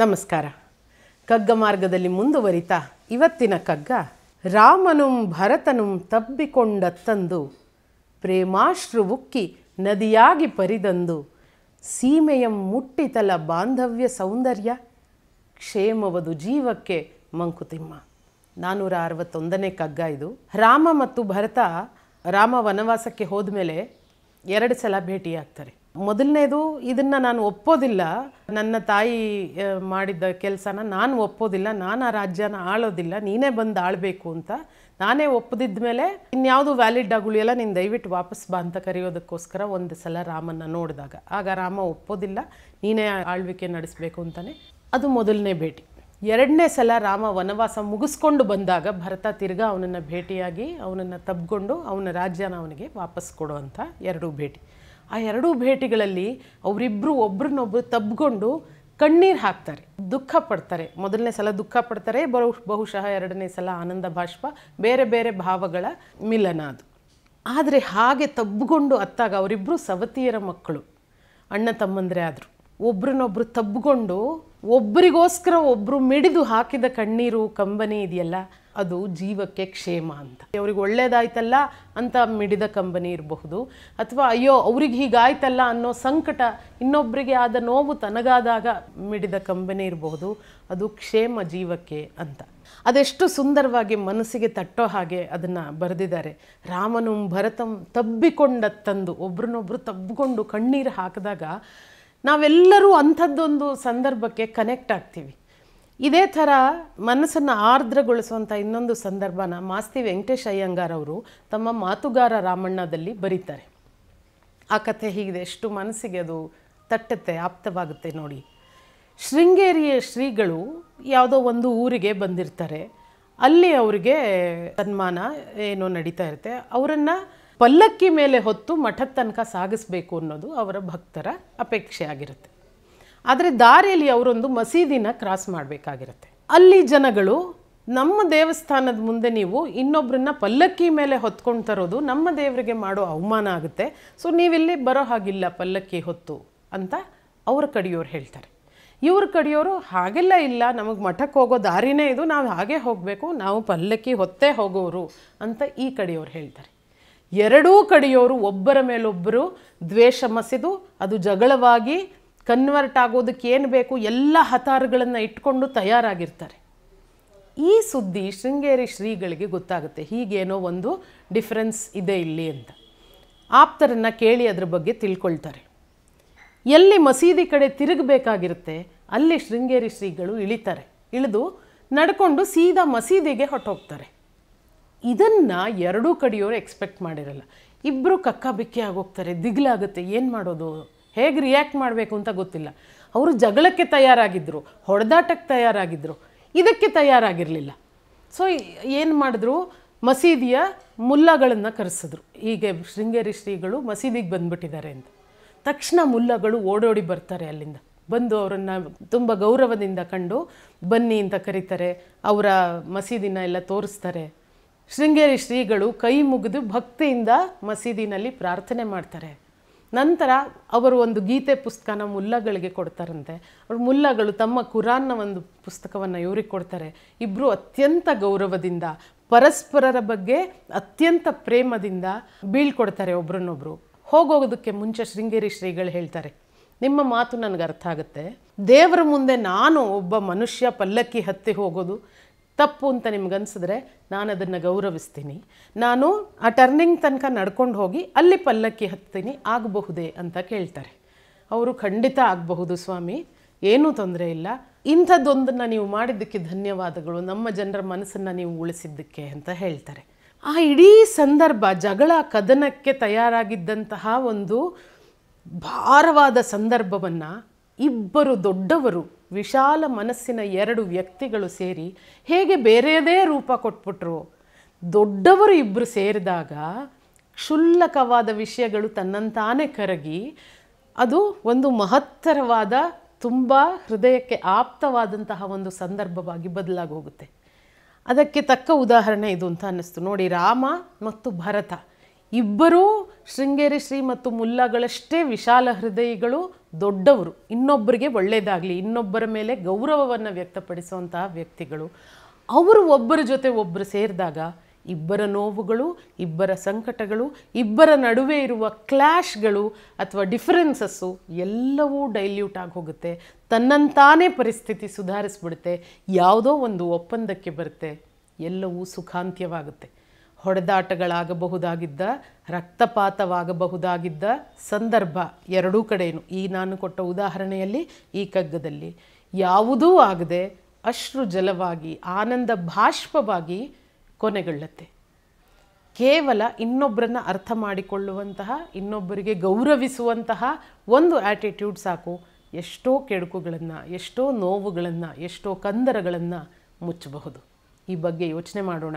ನಮಸ್ಕಾರ ಕಗ್ಗ ಮಾರ್ಗದಲ್ಲಿ ಮುಂದುವರಿತಾ ಇವತ್ತಿನ ಕಗ್ಗ ರಾಮನುಂ ಭರತನುಂ ತಬ್ಬಿಕೊಂಡತ್ತಂದು ಉಕ್ಕಿ ನದಿಯಾಗಿ ಪರಿದಂದು ಸೀಮೆಯ ಮುಟ್ಟಿತಲ ಬಾಂಧವ್ಯ ಸೌಂದರ್ಯ ಕ್ಷೇಮವದು ಜೀವಕ್ಕೆ ಮಂಕುತಿಮ್ಮ ನಾನ್ನೂರ ಅರವತ್ತೊಂದನೇ ಕಗ್ಗ ಇದು ರಾಮ ಮತ್ತು ಭರತ ರಾಮ ವನವಾಸಕ್ಕೆ ಹೋದ ಮೇಲೆ ಎರಡು ಸಲ ಭೇಟಿಯಾಗ್ತಾರೆ ಮೊದಲನೇದು ಇದನ್ನು ನಾನು ಒಪ್ಪೋದಿಲ್ಲ ನನ್ನ ತಾಯಿ ಮಾಡಿದ್ದ ಕೆಲಸನ ನಾನು ಒಪ್ಪೋದಿಲ್ಲ ನಾನು ಆ ರಾಜ್ಯನ ಆಳೋದಿಲ್ಲ ನೀನೇ ಬಂದು ಆಳಬೇಕು ಅಂತ ನಾನೇ ಒಪ್ಪದಿದ್ದ ಮೇಲೆ ಇನ್ಯಾವುದು ವ್ಯಾಲಿಡ್ ಆಗುಳಿಯಲ್ಲ ನೀನು ದಯವಿಟ್ಟು ವಾಪಸ್ ಬಾ ಅಂತ ಕರೆಯೋದಕ್ಕೋಸ್ಕರ ಒಂದು ಸಲ ರಾಮನ್ನ ನೋಡಿದಾಗ ಆಗ ರಾಮ ಒಪ್ಪೋದಿಲ್ಲ ನೀನೇ ಆಳ್ವಿಕೆ ನಡೆಸಬೇಕು ಅಂತಾನೆ ಅದು ಮೊದಲನೇ ಭೇಟಿ ಎರಡನೇ ಸಲ ರಾಮ ವನವಾಸ ಮುಗಿಸ್ಕೊಂಡು ಬಂದಾಗ ಭರತ ತಿರ್ಗಾ ಅವನನ್ನು ಭೇಟಿಯಾಗಿ ಅವನನ್ನು ತಬ್ಕೊಂಡು ಅವನ ರಾಜ್ಯನ ಅವನಿಗೆ ವಾಪಸ್ ಕೊಡೋ ಎರಡೂ ಭೇಟಿ ಆ ಎರಡೂ ಭೇಟಿಗಳಲ್ಲಿ ಅವರಿಬ್ಬರು ಒಬ್ರನ್ನೊಬ್ರು ತಬ್ಕೊಂಡು ಕಣ್ಣೀರು ಹಾಕ್ತಾರೆ ದುಃಖ ಪಡ್ತಾರೆ ಮೊದಲನೇ ಸಲ ದುಃಖ ಪಡ್ತಾರೆ ಬಹು ಬಹುಶಃ ಎರಡನೇ ಸಲ ಆನಂದ ಭಾಷ್ಪ ಬೇರೆ ಬೇರೆ ಭಾವಗಳ ಮಿಲನ ಅದು ಆದರೆ ಹಾಗೆ ತಬ್ಬಿಕೊಂಡು ಅತ್ತಾಗ ಅವರಿಬ್ಬರು ಸವತಿಯರ ಮಕ್ಕಳು ಅಣ್ಣ ತಮ್ಮಂದರೆ ಆದರು ಒಬ್ರನ್ನೊಬ್ರು ತಬ್ಬಿಕೊಂಡು ಒಬ್ಬರಿಗೋಸ್ಕರ ಒಬ್ಬರು ಮಿಡಿದು ಹಾಕಿದ ಕಣ್ಣೀರು ಕಂಬನಿ ಇದೆಯಲ್ಲ ಅದು ಜೀವಕ್ಕೆ ಕ್ಷೇಮ ಅಂತ ಅವ್ರಿಗೆ ಒಳ್ಳೇದಾಯ್ತಲ್ಲ ಅಂತ ಮಿಡಿದ ಕಂಬನಿ ಇರಬಹುದು ಅಥವಾ ಅಯ್ಯೋ ಅವ್ರಿಗೆ ಹೀಗಾಯ್ತಲ್ಲ ಅನ್ನೋ ಸಂಕಟ ಇನ್ನೊಬ್ಬರಿಗೆ ಆದ ನೋವು ತನಗಾದಾಗ ಮಿಡಿದ ಕಂಬನಿ ಇರಬಹುದು ಅದು ಕ್ಷೇಮ ಜೀವಕ್ಕೆ ಅಂತ ಅದೆಷ್ಟು ಸುಂದರವಾಗಿ ಮನಸ್ಸಿಗೆ ತಟ್ಟೋ ಹಾಗೆ ಅದನ್ನು ಬರೆದಿದ್ದಾರೆ ರಾಮನು ಭರತಂ ತಬ್ಬಿಕೊಂಡ ತಂದು ಒಬ್ರನ್ನೊಬ್ರು ತಬ್ಬಿಕೊಂಡು ಕಣ್ಣೀರು ಹಾಕಿದಾಗ ನಾವೆಲ್ಲರೂ ಅಂಥದ್ದೊಂದು ಸಂದರ್ಭಕ್ಕೆ ಕನೆಕ್ಟ್ ಆಗ್ತೀವಿ ಇದೇ ಥರ ಮನಸ್ಸನ್ನು ಆರ್ದ್ರಗೊಳಿಸುವಂಥ ಇನ್ನೊಂದು ಸಂದರ್ಭನ ಮಾಸ್ತಿ ವೆಂಕಟೇಶ್ ಅಯ್ಯಂಗಾರ್ ಅವರು ತಮ್ಮ ಮಾತುಗಾರ ರಾಮಣ್ಣದಲ್ಲಿ ಬರೀತಾರೆ ಆ ಕಥೆ ಹೀಗಿದೆ ಎಷ್ಟು ಮನಸ್ಸಿಗೆ ಅದು ತಟ್ಟತ್ತೆ ಆಪ್ತವಾಗುತ್ತೆ ನೋಡಿ ಶೃಂಗೇರಿಯ ಶ್ರೀಗಳು ಯಾವುದೋ ಒಂದು ಊರಿಗೆ ಬಂದಿರ್ತಾರೆ ಅಲ್ಲಿ ಅವರಿಗೆ ಸನ್ಮಾನ ಏನೋ ನಡೀತಾ ಇರುತ್ತೆ ಅವರನ್ನು ಪಲ್ಲಕ್ಕಿ ಮೇಲೆ ಹೊತ್ತು ಮಠದ ತನಕ ಸಾಗಿಸಬೇಕು ಅನ್ನೋದು ಅವರ ಭಕ್ತರ ಅಪೇಕ್ಷೆ ಆಗಿರುತ್ತೆ ಆದರೆ ದಾರಿಯಲ್ಲಿ ಅವರೊಂದು ಮಸೀದಿನ ಕ್ರಾಸ್ ಮಾಡಬೇಕಾಗಿರುತ್ತೆ ಅಲ್ಲಿ ಜನಗಳು ನಮ್ಮ ದೇವಸ್ಥಾನದ ಮುಂದೆ ನೀವು ಇನ್ನೊಬ್ಬರನ್ನ ಪಲ್ಲಕ್ಕಿ ಮೇಲೆ ಹೊತ್ಕೊಂಡು ತರೋದು ನಮ್ಮ ದೇವರಿಗೆ ಮಾಡೋ ಅವಮಾನ ಆಗುತ್ತೆ ಸೊ ನೀವಿಲ್ಲಿ ಬರೋ ಹಾಗಿಲ್ಲ ಪಲ್ಲಕ್ಕಿ ಹೊತ್ತು ಅಂತ ಅವ್ರ ಕಡೆಯವರು ಹೇಳ್ತಾರೆ ಇವ್ರ ಕಡೆಯವರು ಹಾಗೆಲ್ಲ ಇಲ್ಲ ನಮಗೆ ಮಠಕ್ಕೆ ಹೋಗೋ ದಾರಿನೇ ಇದು ನಾವು ಹಾಗೆ ಹೋಗಬೇಕು ನಾವು ಪಲ್ಲಕ್ಕಿ ಹೊತ್ತೇ ಹೋಗೋರು ಅಂತ ಈ ಕಡೆಯವರು ಹೇಳ್ತಾರೆ ಎರಡೂ ಕಡೆಯವರು ಒಬ್ಬರ ಮೇಲೊಬ್ಬರು ದ್ವೇಷ ಮಸಿದು ಅದು ಜಗಳವಾಗಿ ಕನ್ವರ್ಟ್ ಆಗೋದಕ್ಕೆ ಏನು ಬೇಕು ಎಲ್ಲ ಹತಾರಗಳನ್ನು ಇಟ್ಕೊಂಡು ತಯಾರಾಗಿರ್ತಾರೆ ಈ ಸುದ್ದಿ ಶೃಂಗೇರಿ ಶ್ರೀಗಳಿಗೆ ಗೊತ್ತಾಗುತ್ತೆ ಹೀಗೇನೋ ಒಂದು ಡಿಫ್ರೆನ್ಸ್ ಇದೆ ಇಲ್ಲಿ ಅಂತ ಆಪ್ತರನ್ನು ಕೇಳಿ ಅದ್ರ ಬಗ್ಗೆ ತಿಳ್ಕೊಳ್ತಾರೆ ಎಲ್ಲಿ ಮಸೀದಿ ಕಡೆ ತಿರುಗಬೇಕಾಗಿರುತ್ತೆ ಅಲ್ಲಿ ಶೃಂಗೇರಿ ಶ್ರೀಗಳು ಇಳಿತಾರೆ ಇಳಿದು ನಡ್ಕೊಂಡು ಸೀದಾ ಮಸೀದಿಗೆ ಹೊಟ್ಟೋಗ್ತಾರೆ ಇದನ್ನು ಎರಡೂ ಕಡೆಯವರು ಎಕ್ಸ್ಪೆಕ್ಟ್ ಮಾಡಿರಲ್ಲ ಇಬ್ಬರು ಕಕ್ಕಾಬಿಕ್ಕಿ ಆಗೋಗ್ತಾರೆ ದಿಗ್ಲಾಗುತ್ತೆ ಏನು ಮಾಡೋದು ಹೇಗೆ ರಿಯಾಕ್ಟ್ ಮಾಡಬೇಕು ಅಂತ ಗೊತ್ತಿಲ್ಲ ಅವರು ಜಗಳಕ್ಕೆ ತಯಾರಾಗಿದ್ದರು ಹೊಡೆದಾಟಕ್ಕೆ ತಯಾರಾಗಿದ್ದರು ಇದಕ್ಕೆ ತಯಾರಾಗಿರಲಿಲ್ಲ ಸೊ ಏನು ಮಾಡಿದ್ರು ಮಸೀದಿಯ ಮುಲ್ಲಗಳನ್ನು ಕರೆಸಿದ್ರು ಹೀಗೆ ಶೃಂಗೇರಿ ಶ್ರೀಗಳು ಮಸೀದಿಗೆ ಬಂದುಬಿಟ್ಟಿದ್ದಾರೆ ಅಂತ ತಕ್ಷಣ ಮುಲ್ಲಗಳು ಓಡೋಡಿ ಬರ್ತಾರೆ ಅಲ್ಲಿಂದ ಬಂದು ಅವರನ್ನು ತುಂಬ ಗೌರವದಿಂದ ಕಂಡು ಬನ್ನಿ ಅಂತ ಕರೀತಾರೆ ಅವರ ಮಸೀದಿನ ಎಲ್ಲ ತೋರಿಸ್ತಾರೆ ಶೃಂಗೇರಿ ಶ್ರೀಗಳು ಕೈ ಮುಗಿದು ಭಕ್ತಿಯಿಂದ ಮಸೀದಿನಲ್ಲಿ ಪ್ರಾರ್ಥನೆ ಮಾಡ್ತಾರೆ ನಂತರ ಅವರು ಒಂದು ಗೀತೆ ಪುಸ್ತಕನ ಮುಲ್ಲಗಳಿಗೆ ಕೊಡ್ತಾರಂತೆ ಅವರು ಮುಲ್ಲಗಳು ತಮ್ಮ ಕುರಾನ್ನ ಒಂದು ಪುಸ್ತಕವನ್ನು ಇವ್ರಿಗೆ ಕೊಡ್ತಾರೆ ಇಬ್ಬರು ಅತ್ಯಂತ ಗೌರವದಿಂದ ಪರಸ್ಪರರ ಬಗ್ಗೆ ಅತ್ಯಂತ ಪ್ರೇಮದಿಂದ ಬೀಳ್ಕೊಡ್ತಾರೆ ಒಬ್ರನ್ನೊಬ್ರು ಹೋಗೋದಕ್ಕೆ ಮುಂಚೆ ಶೃಂಗೇರಿ ಶ್ರೀಗಳು ಹೇಳ್ತಾರೆ ನಿಮ್ಮ ಮಾತು ನನಗೆ ಅರ್ಥ ಆಗುತ್ತೆ ದೇವರ ಮುಂದೆ ನಾನು ಒಬ್ಬ ಮನುಷ್ಯ ಪಲ್ಲಕ್ಕಿ ಹತ್ತಿ ಹೋಗೋದು ತಪ್ಪು ಅಂತ ನಿಮ್ಗನ್ಸಿದ್ರೆ ನಾನು ಅದನ್ನು ಗೌರವಿಸ್ತೀನಿ ನಾನು ಆ ಟರ್ನಿಂಗ್ ತನಕ ನಡ್ಕೊಂಡು ಹೋಗಿ ಅಲ್ಲಿ ಪಲ್ಲಕ್ಕಿ ಹತ್ತೀನಿ ಆಗಬಹುದೇ ಅಂತ ಕೇಳ್ತಾರೆ ಅವರು ಖಂಡಿತ ಆಗಬಹುದು ಸ್ವಾಮಿ ಏನೂ ತೊಂದರೆ ಇಲ್ಲ ಇಂಥದ್ದೊಂದನ್ನು ನೀವು ಮಾಡಿದ್ದಕ್ಕೆ ಧನ್ಯವಾದಗಳು ನಮ್ಮ ಜನರ ಮನಸ್ಸನ್ನು ನೀವು ಉಳಿಸಿದ್ದಕ್ಕೆ ಅಂತ ಹೇಳ್ತಾರೆ ಆ ಇಡೀ ಸಂದರ್ಭ ಜಗಳ ಕದನಕ್ಕೆ ತಯಾರಾಗಿದ್ದಂತಹ ಒಂದು ಭಾರವಾದ ಸಂದರ್ಭವನ್ನು ಇಬ್ಬರು ದೊಡ್ಡವರು ವಿಶಾಲ ಮನಸ್ಸಿನ ಎರಡು ವ್ಯಕ್ತಿಗಳು ಸೇರಿ ಹೇಗೆ ಬೇರೆಯದೇ ರೂಪ ಕೊಟ್ಬಿಟ್ರು ದೊಡ್ಡವರು ಇಬ್ಬರು ಸೇರಿದಾಗ ಕ್ಷುಲ್ಲಕವಾದ ವಿಷಯಗಳು ತನ್ನಂತಾನೆ ಕರಗಿ ಅದು ಒಂದು ಮಹತ್ತರವಾದ ತುಂಬ ಹೃದಯಕ್ಕೆ ಆಪ್ತವಾದಂತಹ ಒಂದು ಸಂದರ್ಭವಾಗಿ ಬದಲಾಗಿ ಹೋಗುತ್ತೆ ಅದಕ್ಕೆ ತಕ್ಕ ಉದಾಹರಣೆ ಇದು ಅಂತ ಅನ್ನಿಸ್ತು ನೋಡಿ ರಾಮ ಮತ್ತು ಭರತ ಇಬ್ಬರೂ ಶೃಂಗೇರಿ ಶ್ರೀ ಮತ್ತು ಮುಲ್ಲಾಗಳಷ್ಟೇ ವಿಶಾಲ ಹೃದಯಗಳು ದೊಡ್ಡವರು ಇನ್ನೊಬ್ಬರಿಗೆ ಒಳ್ಳೆಯದಾಗಲಿ ಇನ್ನೊಬ್ಬರ ಮೇಲೆ ಗೌರವವನ್ನು ವ್ಯಕ್ತಪಡಿಸುವಂತಹ ವ್ಯಕ್ತಿಗಳು ಅವರು ಒಬ್ಬರ ಜೊತೆ ಒಬ್ಬರು ಸೇರಿದಾಗ ಇಬ್ಬರ ನೋವುಗಳು ಇಬ್ಬರ ಸಂಕಟಗಳು ಇಬ್ಬರ ನಡುವೆ ಇರುವ ಕ್ಲ್ಯಾಶ್ಗಳು ಅಥವಾ ಡಿಫ್ರೆನ್ಸಸ್ಸು ಎಲ್ಲವೂ ಡೈಲ್ಯೂಟ್ ಆಗಿ ಹೋಗುತ್ತೆ ತನ್ನಂತಾನೇ ಪರಿಸ್ಥಿತಿ ಸುಧಾರಿಸ್ಬಿಡುತ್ತೆ ಯಾವುದೋ ಒಂದು ಒಪ್ಪಂದಕ್ಕೆ ಬರುತ್ತೆ ಎಲ್ಲವೂ ಸುಖಾಂತ್ಯವಾಗುತ್ತೆ ಹೊಡೆದಾಟಗಳಾಗಬಹುದಾಗಿದ್ದ ರಕ್ತಪಾತವಾಗಬಹುದಾಗಿದ್ದ ಸಂದರ್ಭ ಎರಡೂ ಕಡೆಯೂ ಈ ನಾನು ಕೊಟ್ಟ ಉದಾಹರಣೆಯಲ್ಲಿ ಈ ಕಗ್ಗದಲ್ಲಿ ಯಾವುದೂ ಆಗದೆ ಅಶ್ರು ಜಲವಾಗಿ ಆನಂದ ಭಾಷ್ಪವಾಗಿ ಕೊನೆಗೊಳ್ಳುತ್ತೆ ಕೇವಲ ಇನ್ನೊಬ್ಬರನ್ನು ಅರ್ಥ ಮಾಡಿಕೊಳ್ಳುವಂತಹ ಇನ್ನೊಬ್ಬರಿಗೆ ಗೌರವಿಸುವಂತಹ ಒಂದು ಆ್ಯಟಿಟ್ಯೂಡ್ ಸಾಕು ಎಷ್ಟೋ ಕೆಡುಕುಗಳನ್ನು ಎಷ್ಟೋ ನೋವುಗಳನ್ನು ಎಷ್ಟೋ ಕಂದರಗಳನ್ನು ಮುಚ್ಚಬಹುದು ಈ ಬಗ್ಗೆ ಯೋಚನೆ ಮಾಡೋಣ